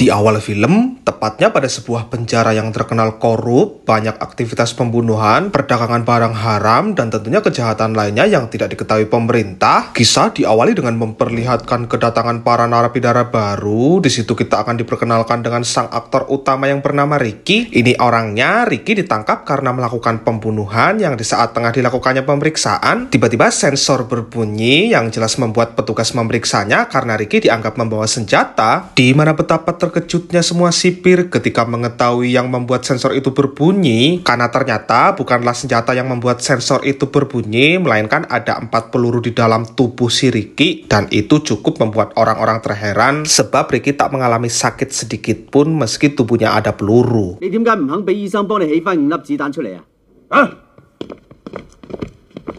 Di awal film, tepatnya pada sebuah penjara yang terkenal korup, banyak aktivitas pembunuhan, perdagangan barang haram, dan tentunya kejahatan lainnya yang tidak diketahui pemerintah, kisah diawali dengan memperlihatkan kedatangan para narapidana baru. Di situ kita akan diperkenalkan dengan sang aktor utama yang bernama Ricky. Ini orangnya, Ricky ditangkap karena melakukan pembunuhan yang di saat tengah dilakukannya pemeriksaan, tiba-tiba sensor berbunyi yang jelas membuat petugas memeriksanya karena Ricky dianggap membawa senjata, di mana betapa ter terkejutnya semua sipir ketika mengetahui yang membuat sensor itu berbunyi karena ternyata bukanlah senjata yang membuat sensor itu berbunyi melainkan ada empat peluru di dalam tubuh si Riki dan itu cukup membuat orang-orang terheran sebab Riki tak mengalami sakit sedikit pun meski tubuhnya ada peluru.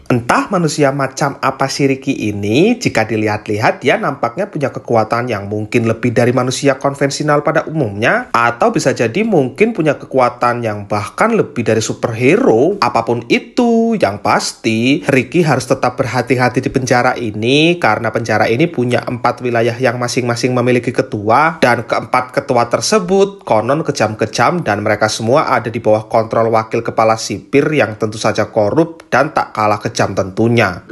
Entah manusia macam apa Siriki ini, jika dilihat-lihat dia nampaknya punya kekuatan yang mungkin lebih dari manusia konvensional pada umumnya, atau bisa jadi mungkin punya kekuatan yang bahkan lebih dari superhero, apapun itu yang pasti Ricky harus tetap berhati-hati di penjara ini karena penjara ini punya empat wilayah yang masing-masing memiliki ketua dan keempat ketua tersebut konon kejam-kejam dan mereka semua ada di bawah kontrol wakil kepala sipir yang tentu saja korup dan tak kalah kejam tentunya.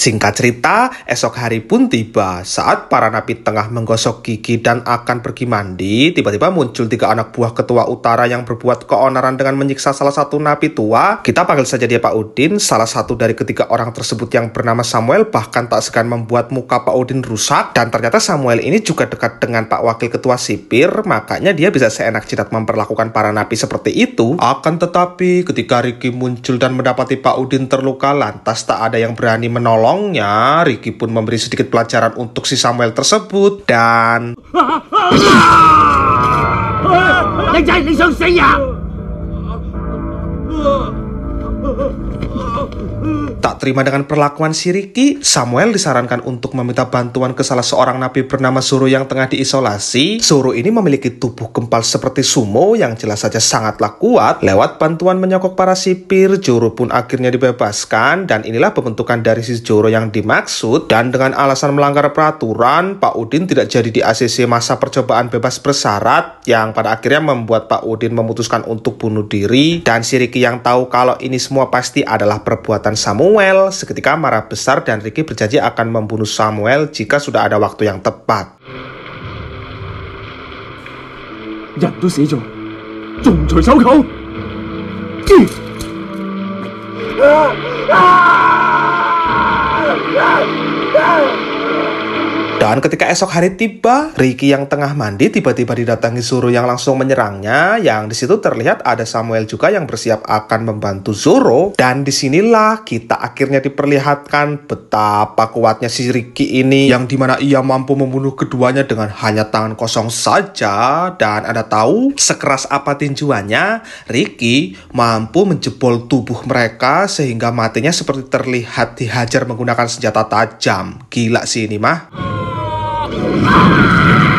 Singkat cerita, esok hari pun tiba. Saat para napi tengah menggosok gigi dan akan pergi mandi, tiba-tiba muncul tiga anak buah ketua utara yang berbuat keonaran dengan menyiksa salah satu napi tua. Kita panggil saja dia Pak Udin, salah satu dari ketiga orang tersebut yang bernama Samuel bahkan tak segan membuat muka Pak Udin rusak. Dan ternyata Samuel ini juga dekat dengan Pak Wakil Ketua Sipir, makanya dia bisa seenak jidat memperlakukan para napi seperti itu. Akan tetapi, ketika Ricky muncul dan mendapati Pak Udin terluka, lantas tak ada yang berani menolong Untungnya, Ricky pun memberi sedikit pelajaran untuk si Samuel tersebut dan... Tak terima dengan perlakuan si Riki, Samuel disarankan untuk meminta bantuan ke salah seorang nabi bernama Suru yang tengah diisolasi. Suru ini memiliki tubuh kempal seperti sumo yang jelas saja sangatlah kuat. Lewat bantuan menyokok para sipir, Juru pun akhirnya dibebaskan dan inilah pembentukan dari si Juru yang dimaksud. Dan dengan alasan melanggar peraturan, Pak Udin tidak jadi di ACC masa percobaan bebas bersyarat yang pada akhirnya membuat Pak Udin memutuskan untuk bunuh diri dan si Riki yang tahu kalau ini semua pasti adalah perbuatan Samuel, seketika marah besar dan Ricky berjanji akan membunuh Samuel jika sudah ada waktu yang tepat. Ah! Dan ketika esok hari tiba, Ricky yang tengah mandi tiba-tiba didatangi Zoro yang langsung menyerangnya, yang di situ terlihat ada Samuel juga yang bersiap akan membantu Zoro. Dan disinilah kita akhirnya diperlihatkan betapa kuatnya si Ricky ini, yang dimana ia mampu membunuh keduanya dengan hanya tangan kosong saja. Dan Anda tahu sekeras apa tinjuannya, Ricky mampu menjebol tubuh mereka sehingga matinya seperti terlihat dihajar menggunakan senjata tajam. Gila sih ini mah. Oh, my God.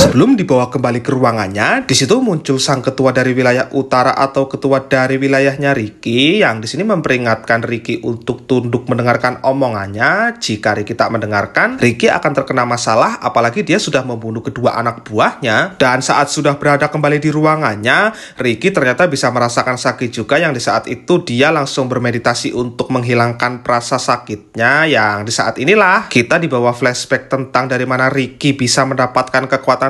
Sebelum dibawa kembali ke ruangannya, di situ muncul sang ketua dari wilayah utara atau ketua dari wilayahnya Riki yang di sini memperingatkan Riki untuk tunduk mendengarkan omongannya. Jika Riki tak mendengarkan, Riki akan terkena masalah apalagi dia sudah membunuh kedua anak buahnya dan saat sudah berada kembali di ruangannya, Riki ternyata bisa merasakan sakit juga yang di saat itu dia langsung bermeditasi untuk menghilangkan rasa sakitnya yang di saat inilah kita dibawa flashback tentang dari mana Riki bisa mendapatkan kekuatan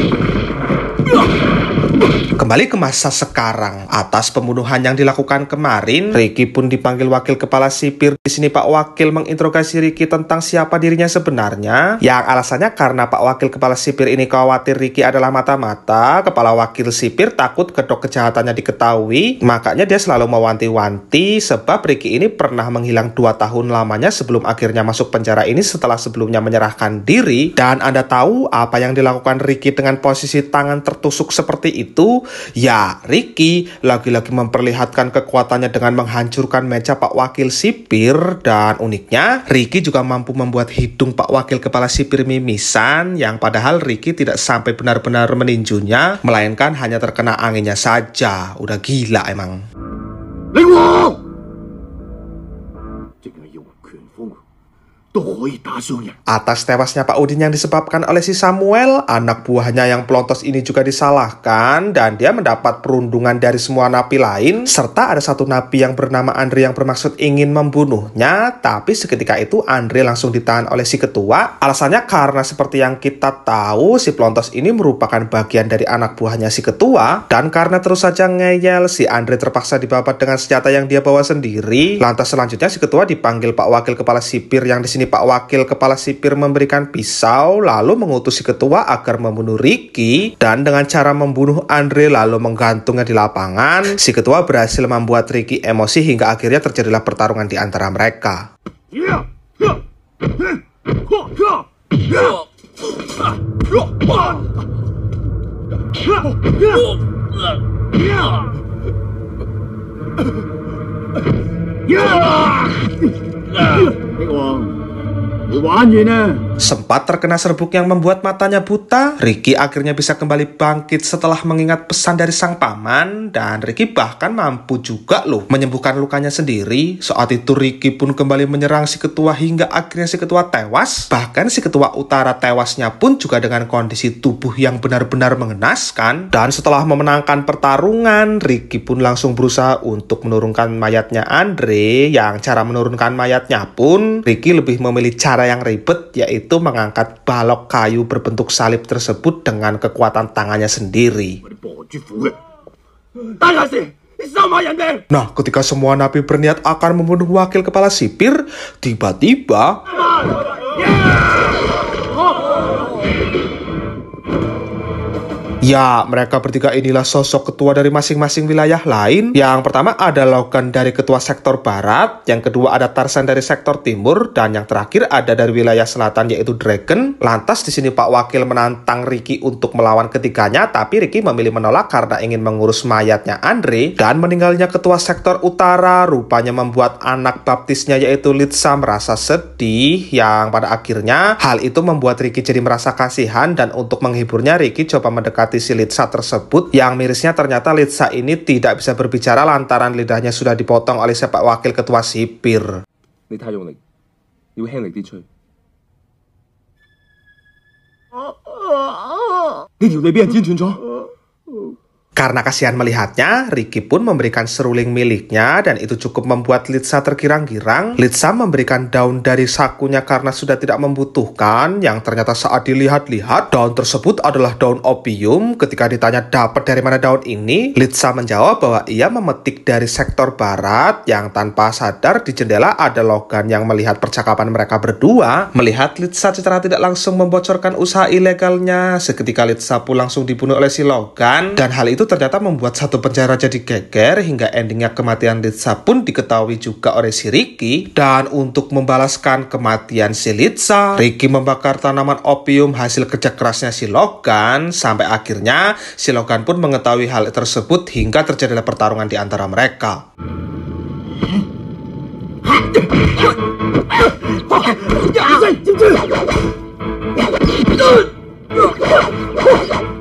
Kembali ke masa sekarang, atas pembunuhan yang dilakukan kemarin, Ricky pun dipanggil wakil kepala sipir. Di sini Pak Wakil menginterogasi Ricky tentang siapa dirinya sebenarnya, yang alasannya karena Pak Wakil kepala sipir ini khawatir Ricky adalah mata-mata, kepala wakil sipir takut kedok kejahatannya diketahui, makanya dia selalu mewanti-wanti sebab Ricky ini pernah menghilang dua tahun lamanya sebelum akhirnya masuk penjara ini setelah sebelumnya menyerahkan diri. Dan Anda tahu apa yang dilakukan Ricky dengan posisi tangan tertusuk seperti itu? Ya, Ricky lagi-lagi memperlihatkan kekuatannya dengan menghancurkan meja Pak Wakil Sipir dan uniknya Ricky juga mampu membuat hidung Pak Wakil Kepala Sipir mimisan yang padahal Ricky tidak sampai benar-benar meninjunya melainkan hanya terkena anginnya saja. Udah gila emang. Lingwong! Atas tewasnya Pak Udin yang disebabkan oleh si Samuel, anak buahnya yang pelontos ini juga disalahkan dan dia mendapat perundungan dari semua napi lain, serta ada satu napi yang bernama Andre yang bermaksud ingin membunuhnya, tapi seketika itu Andre langsung ditahan oleh si ketua. Alasannya karena seperti yang kita tahu, si pelontos ini merupakan bagian dari anak buahnya si ketua, dan karena terus saja ngeyel, si Andre terpaksa dibabat dengan senjata yang dia bawa sendiri. Lantas selanjutnya si ketua dipanggil Pak Wakil Kepala Sipir yang disini sini Pak Wakil Kepala Sipir memberikan pisau lalu mengutus si ketua agar membunuh Ricky dan dengan cara membunuh Andre lalu menggantungnya di lapangan, si ketua berhasil membuat Ricky emosi hingga akhirnya terjadilah pertarungan di antara mereka. Yeah! Sempat terkena serbuk yang membuat matanya buta, Ricky akhirnya bisa kembali bangkit setelah mengingat pesan dari sang paman dan Ricky bahkan mampu juga loh menyembuhkan lukanya sendiri. Saat itu Ricky pun kembali menyerang si ketua hingga akhirnya si ketua tewas. Bahkan si ketua utara tewasnya pun juga dengan kondisi tubuh yang benar-benar mengenaskan. Dan setelah memenangkan pertarungan, Ricky pun langsung berusaha untuk menurunkan mayatnya Andre yang cara menurunkan mayatnya pun Ricky lebih memilih cara cara yang ribet yaitu mengangkat balok kayu berbentuk salib tersebut dengan kekuatan tangannya sendiri. Nah, ketika semua napi berniat akan membunuh wakil kepala sipir, tiba-tiba... Ya, mereka bertiga inilah sosok ketua dari masing-masing wilayah lain. Yang pertama ada Logan dari ketua sektor barat, yang kedua ada Tarsan dari sektor timur, dan yang terakhir ada dari wilayah selatan yaitu Dragon. Lantas di sini Pak Wakil menantang Ricky untuk melawan ketiganya, tapi Ricky memilih menolak karena ingin mengurus mayatnya Andre dan meninggalnya ketua sektor utara rupanya membuat anak baptisnya yaitu Litsa merasa sedih yang pada akhirnya hal itu membuat Ricky jadi merasa kasihan dan untuk menghiburnya Ricky coba mendekat mendekati si Litsa tersebut yang mirisnya ternyata Litsa ini tidak bisa berbicara lantaran lidahnya sudah dipotong oleh sepak wakil ketua sipir. Karena kasihan melihatnya, Ricky pun memberikan seruling miliknya dan itu cukup membuat Litsa tergirang-girang. Litsa memberikan daun dari sakunya karena sudah tidak membutuhkan, yang ternyata saat dilihat-lihat, daun tersebut adalah daun opium. Ketika ditanya dapat dari mana daun ini, Litsa menjawab bahwa ia memetik dari sektor barat yang tanpa sadar di jendela ada Logan yang melihat percakapan mereka berdua. Melihat Litsa secara tidak langsung membocorkan usaha ilegalnya, seketika Litsa pun langsung dibunuh oleh si Logan dan hal itu itu ternyata membuat satu penjara jadi geger hingga endingnya kematian Litsa pun diketahui juga oleh si Ricky. Dan untuk membalaskan kematian si Litsa, Ricky membakar tanaman opium hasil kerja kerasnya si Logan sampai akhirnya si Logan pun mengetahui hal tersebut hingga terjadilah pertarungan di antara mereka.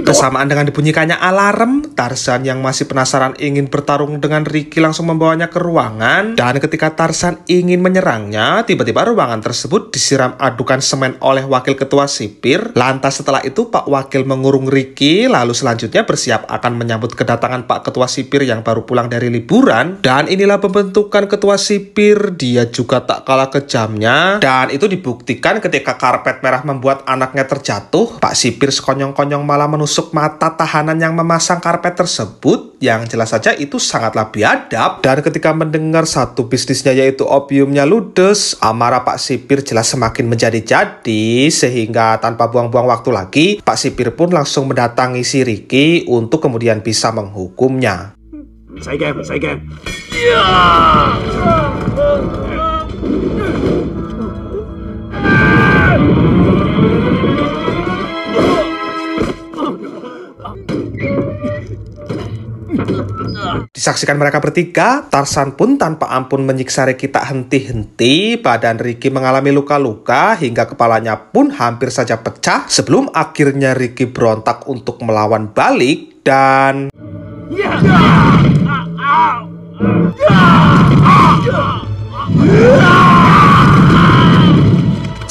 Kesamaan dengan dibunyikannya alarm, Tarzan yang masih penasaran ingin bertarung dengan Ricky langsung membawanya ke ruangan. Dan ketika Tarzan ingin menyerangnya, tiba-tiba ruangan tersebut disiram adukan semen oleh wakil ketua sipir. Lantas setelah itu Pak Wakil mengurung Ricky, lalu selanjutnya bersiap akan menyambut kedatangan Pak Ketua Sipir yang baru pulang dari liburan. Dan inilah pembentukan ketua sipir, dia juga tak kalah kejamnya. Dan itu dibuktikan ketika karpet merah membuat anaknya terjatuh, Pak Sipir sekonyol konyong konyong malah menusuk mata tahanan yang memasang karpet tersebut, yang jelas saja itu sangatlah biadab. Dan ketika mendengar satu bisnisnya yaitu opiumnya ludes, amarah Pak Sipir jelas semakin menjadi-jadi, sehingga tanpa buang-buang waktu lagi, Pak Sipir pun langsung mendatangi si Riki untuk kemudian bisa menghukumnya. Saya game, saya game. Yeah! Disaksikan mereka bertiga, Tarsan pun tanpa ampun menyiksa Ricky tak henti-henti. Badan Ricky mengalami luka-luka hingga kepalanya pun hampir saja pecah sebelum akhirnya Ricky berontak untuk melawan balik dan... Yeah.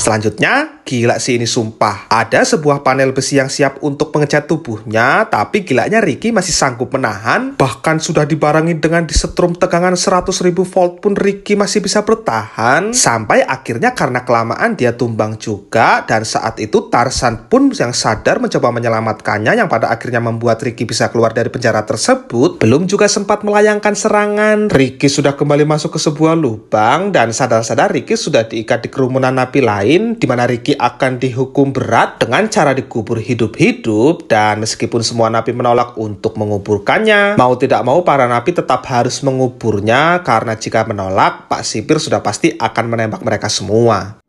Selanjutnya, gila sih ini sumpah. Ada sebuah panel besi yang siap untuk pengecat tubuhnya, tapi gilanya Ricky masih sanggup menahan. Bahkan sudah dibarengi dengan disetrum tegangan 100 volt pun Ricky masih bisa bertahan. Sampai akhirnya karena kelamaan dia tumbang juga, dan saat itu Tarzan pun yang sadar mencoba menyelamatkannya yang pada akhirnya membuat Ricky bisa keluar dari penjara tersebut. Belum juga sempat melayangkan serangan, Ricky sudah kembali masuk ke sebuah lubang dan sadar-sadar Ricky sudah diikat di kerumunan napi lain lain di mana Riki akan dihukum berat dengan cara dikubur hidup-hidup dan meskipun semua napi menolak untuk menguburkannya, mau tidak mau para napi tetap harus menguburnya karena jika menolak, Pak Sipir sudah pasti akan menembak mereka semua.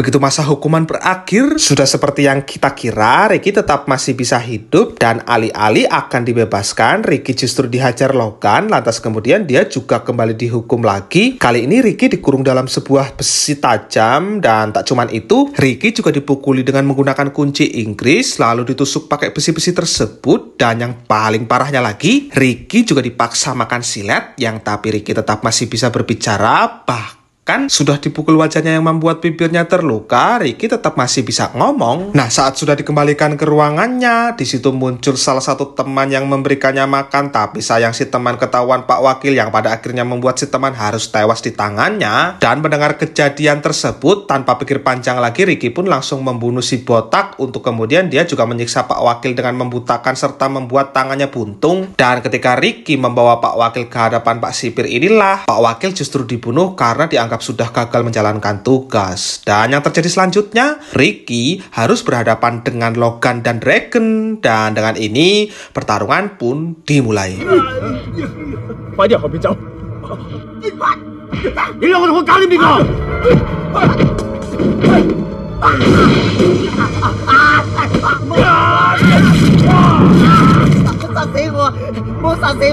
Begitu masa hukuman berakhir, sudah seperti yang kita kira, Ricky tetap masih bisa hidup dan alih-alih akan dibebaskan, Ricky justru dihajar Logan, lantas kemudian dia juga kembali dihukum lagi. Kali ini Ricky dikurung dalam sebuah besi tajam dan tak cuman itu, Ricky juga dipukuli dengan menggunakan kunci Inggris, lalu ditusuk pakai besi-besi tersebut dan yang paling parahnya lagi, Ricky juga dipaksa makan silet yang tapi Ricky tetap masih bisa berbicara, bahkan Bahkan sudah dipukul wajahnya yang membuat bibirnya terluka, Riki tetap masih bisa ngomong. Nah, saat sudah dikembalikan ke ruangannya, di situ muncul salah satu teman yang memberikannya makan, tapi sayang si teman ketahuan Pak Wakil yang pada akhirnya membuat si teman harus tewas di tangannya. Dan mendengar kejadian tersebut, tanpa pikir panjang lagi, Riki pun langsung membunuh si botak untuk kemudian dia juga menyiksa Pak Wakil dengan membutakan serta membuat tangannya buntung. Dan ketika Riki membawa Pak Wakil ke hadapan Pak Sipir inilah, Pak Wakil justru dibunuh karena dianggap dianggap sudah gagal menjalankan tugas. Dan yang terjadi selanjutnya, Ricky harus berhadapan dengan Logan dan Dragon. Dan dengan ini, pertarungan pun dimulai.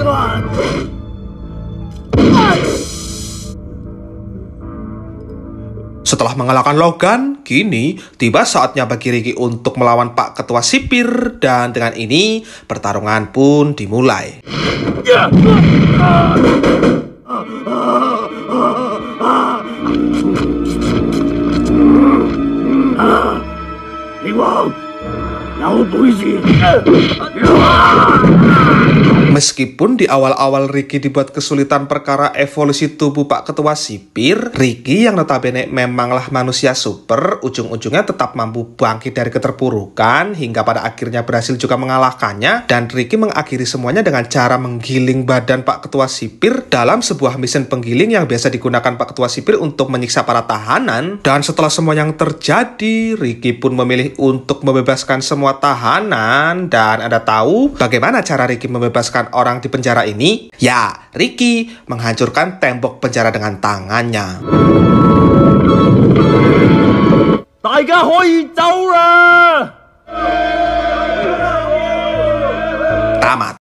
Ah! Setelah mengalahkan Logan, kini tiba saatnya bagi Ricky untuk melawan Pak Ketua Sipir dan dengan ini pertarungan pun dimulai. Ah. Ah. Ah. Ah. Ah. Meskipun di awal-awal Ricky dibuat kesulitan perkara evolusi tubuh Pak Ketua Sipir, Ricky yang notabene memanglah manusia super, ujung-ujungnya tetap mampu bangkit dari keterpurukan hingga pada akhirnya berhasil juga mengalahkannya dan Ricky mengakhiri semuanya dengan cara menggiling badan Pak Ketua Sipir dalam sebuah mesin penggiling yang biasa digunakan Pak Ketua Sipir untuk menyiksa para tahanan dan setelah semua yang terjadi, Ricky pun memilih untuk membebaskan semua tahanan dan Anda tahu bagaimana cara Ricky membebaskan orang di penjara ini? Ya, Ricky menghancurkan tembok penjara dengan tangannya. Tamat.